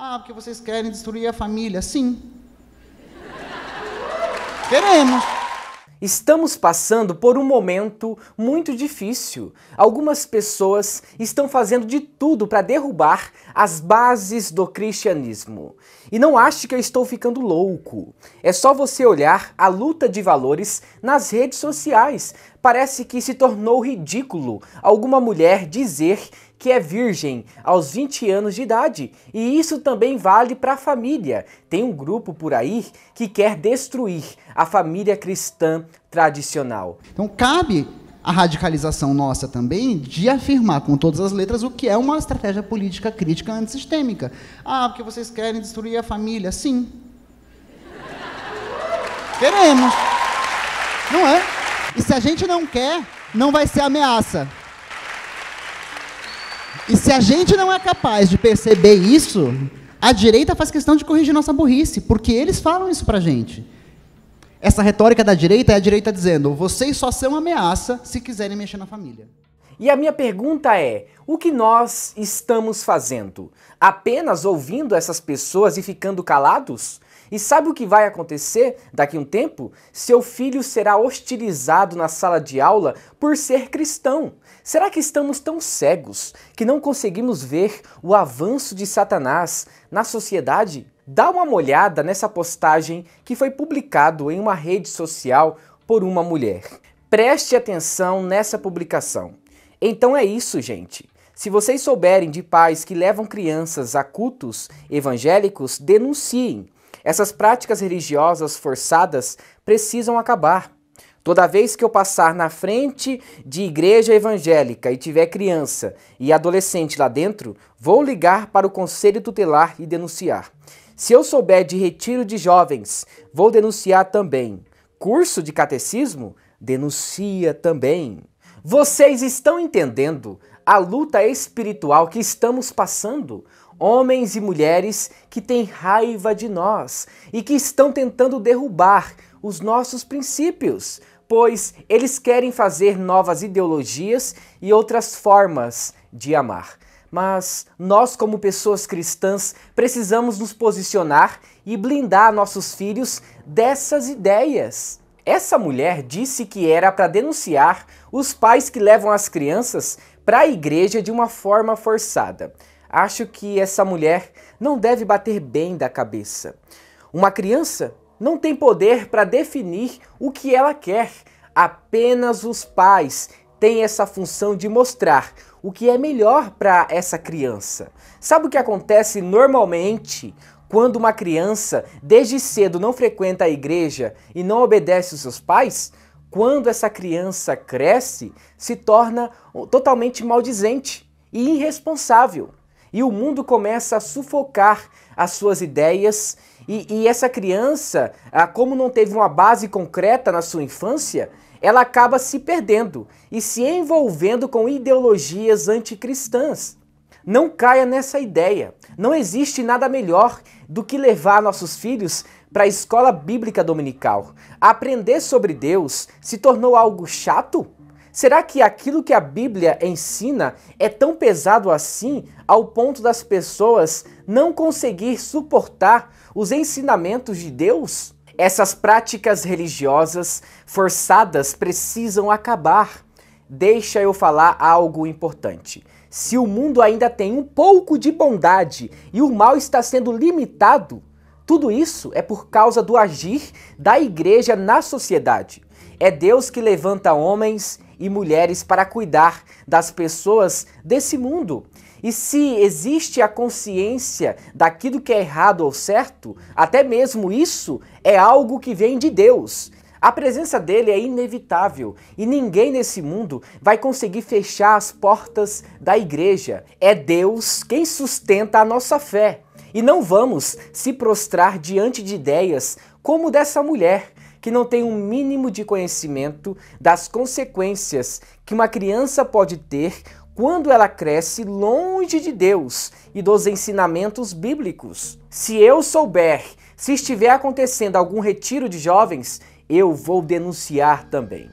Ah, porque vocês querem destruir a família. Sim. Queremos. Estamos passando por um momento muito difícil. Algumas pessoas estão fazendo de tudo para derrubar as bases do cristianismo. E não ache que eu estou ficando louco. É só você olhar a luta de valores nas redes sociais. Parece que se tornou ridículo alguma mulher dizer que é virgem aos 20 anos de idade, e isso também vale para a família. Tem um grupo por aí que quer destruir a família cristã tradicional. Então cabe a radicalização nossa também de afirmar com todas as letras o que é uma estratégia política crítica antissistêmica. Ah, porque vocês querem destruir a família? Sim. Queremos. Não é? E se a gente não quer, não vai ser ameaça. E se a gente não é capaz de perceber isso, a direita faz questão de corrigir nossa burrice, porque eles falam isso para a gente. Essa retórica da direita é a direita dizendo: vocês só são ameaça se quiserem mexer na família. E a minha pergunta é: o que nós estamos fazendo? Apenas ouvindo essas pessoas e ficando calados? E sabe o que vai acontecer daqui a um tempo? Seu filho será hostilizado na sala de aula por ser cristão. Será que estamos tão cegos que não conseguimos ver o avanço de Satanás na sociedade? Dá uma olhada nessa postagem que foi publicado em uma rede social por uma mulher. Preste atenção nessa publicação. Então é isso, gente. Se vocês souberem de pais que levam crianças a cultos evangélicos, denunciem. Essas práticas religiosas forçadas precisam acabar. Toda vez que eu passar na frente de igreja evangélica e tiver criança e adolescente lá dentro, vou ligar para o conselho tutelar e denunciar. Se eu souber de retiro de jovens, vou denunciar também. Curso de catecismo? Denuncia também. Vocês estão entendendo a luta espiritual que estamos passando? Homens e mulheres que têm raiva de nós e que estão tentando derrubar os nossos princípios, pois eles querem fazer novas ideologias e outras formas de amar. Mas nós, como pessoas cristãs, precisamos nos posicionar e blindar nossos filhos dessas ideias. Essa mulher disse que era para denunciar os pais que levam as crianças para a igreja de uma forma forçada. Acho que essa mulher não deve bater bem da cabeça. Uma criança não tem poder para definir o que ela quer. Apenas os pais têm essa função de mostrar o que é melhor para essa criança. Sabe o que acontece normalmente quando uma criança desde cedo não frequenta a igreja e não obedece os seus pais? Quando essa criança cresce, se torna totalmente maldizente e irresponsável e o mundo começa a sufocar as suas ideias. E, e, essa criança, ah, como não teve uma base concreta na sua infância, ela acaba se perdendo e se envolvendo com ideologias anticristãs. Não caia nessa ideia. Não existe nada melhor do que levar nossos filhos para a escola bíblica dominical. Aprender sobre Deus se tornou algo chato? Será que aquilo que a Bíblia ensina é tão pesado assim ao ponto das pessoas não conseguir suportar os ensinamentos de Deus? Essas práticas religiosas forçadas precisam acabar. Deixa eu falar algo importante. Se o mundo ainda tem um pouco de bondade e o mal está sendo limitado, tudo isso é por causa do agir da igreja na sociedade. É Deus que levanta homens e mulheres para cuidar das pessoas desse mundo. E se existe a consciência daquilo que é errado ou certo, até mesmo isso é algo que vem de Deus. A presença dele é inevitável e ninguém nesse mundo vai conseguir fechar as portas da igreja. É Deus quem sustenta a nossa fé. E não vamos se prostrar diante de ideias como dessa mulher que não tem um mínimo de conhecimento das consequências que uma criança pode ter quando ela cresce longe de Deus e dos ensinamentos bíblicos. Se eu souber, se estiver acontecendo algum retiro de jovens, eu vou denunciar também.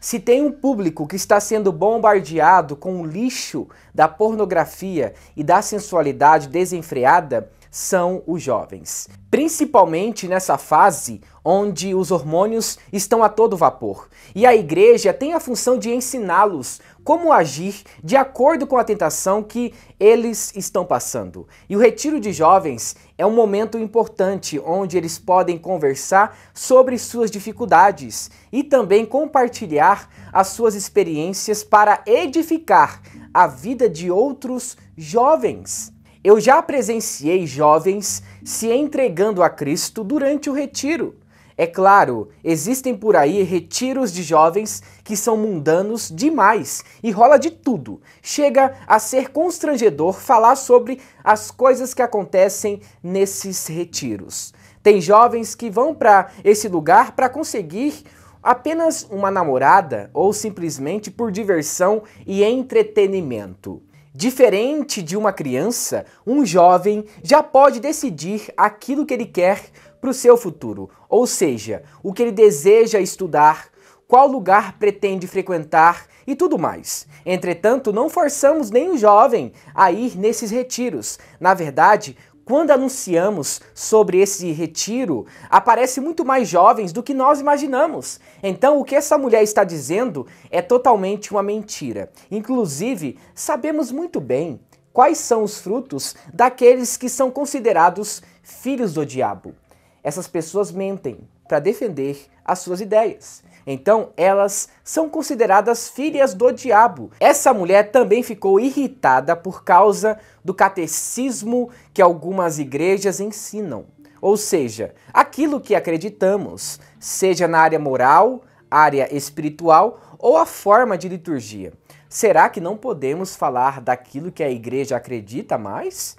Se tem um público que está sendo bombardeado com o lixo da pornografia e da sensualidade desenfreada, são os jovens. Principalmente nessa fase onde os hormônios estão a todo vapor. E a igreja tem a função de ensiná-los como agir de acordo com a tentação que eles estão passando. E o retiro de jovens é um momento importante onde eles podem conversar sobre suas dificuldades e também compartilhar as suas experiências para edificar a vida de outros jovens. Eu já presenciei jovens se entregando a Cristo durante o retiro. É claro, existem por aí retiros de jovens que são mundanos demais e rola de tudo. Chega a ser constrangedor falar sobre as coisas que acontecem nesses retiros. Tem jovens que vão para esse lugar para conseguir apenas uma namorada ou simplesmente por diversão e entretenimento. Diferente de uma criança, um jovem já pode decidir aquilo que ele quer para o seu futuro, ou seja, o que ele deseja estudar, qual lugar pretende frequentar e tudo mais. Entretanto, não forçamos nem o jovem a ir nesses retiros. Na verdade, quando anunciamos sobre esse retiro, aparece muito mais jovens do que nós imaginamos. Então, o que essa mulher está dizendo é totalmente uma mentira. Inclusive, sabemos muito bem quais são os frutos daqueles que são considerados filhos do diabo. Essas pessoas mentem para defender as suas ideias. Então elas são consideradas filhas do diabo. Essa mulher também ficou irritada por causa do catecismo que algumas igrejas ensinam. Ou seja, aquilo que acreditamos, seja na área moral, área espiritual ou a forma de liturgia. Será que não podemos falar daquilo que a igreja acredita mais?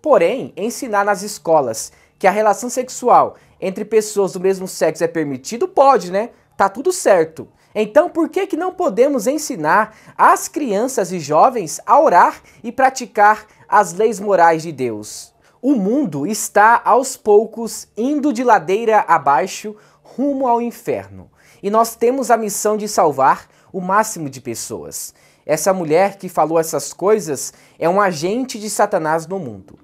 Porém, ensinar nas escolas que a relação sexual entre pessoas do mesmo sexo é permitido, pode, né? Tá tudo certo. Então, por que, que não podemos ensinar as crianças e jovens a orar e praticar as leis morais de Deus? O mundo está aos poucos indo de ladeira abaixo rumo ao inferno. E nós temos a missão de salvar o máximo de pessoas. Essa mulher que falou essas coisas é um agente de Satanás no mundo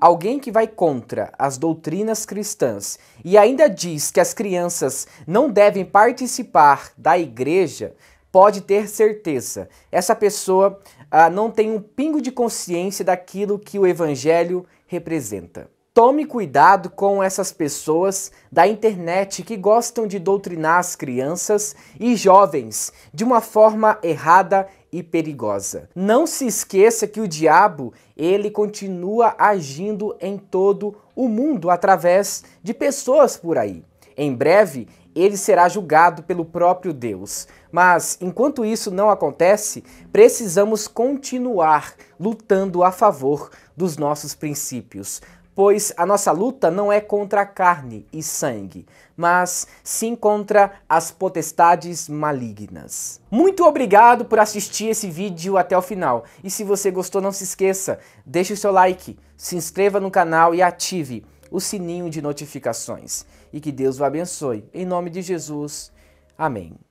alguém que vai contra as doutrinas cristãs e ainda diz que as crianças não devem participar da igreja, pode ter certeza, essa pessoa ah, não tem um pingo de consciência daquilo que o evangelho representa. Tome cuidado com essas pessoas da internet que gostam de doutrinar as crianças e jovens de uma forma errada e perigosa. Não se esqueça que o diabo, ele continua agindo em todo o mundo através de pessoas por aí. Em breve, ele será julgado pelo próprio Deus. Mas enquanto isso não acontece, precisamos continuar lutando a favor dos nossos princípios, pois a nossa luta não é contra carne e sangue, mas sim contra as potestades malignas. Muito obrigado por assistir esse vídeo até o final. E se você gostou, não se esqueça, deixe o seu like, se inscreva no canal e ative o sininho de notificações. E que Deus o abençoe. Em nome de Jesus. Amém.